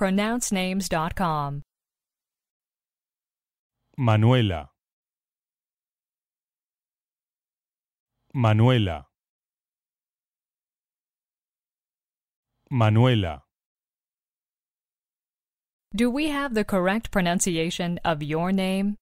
pronouncenames.com. Manuela. Manuela. Manuela. Do we have the correct pronunciation of your name?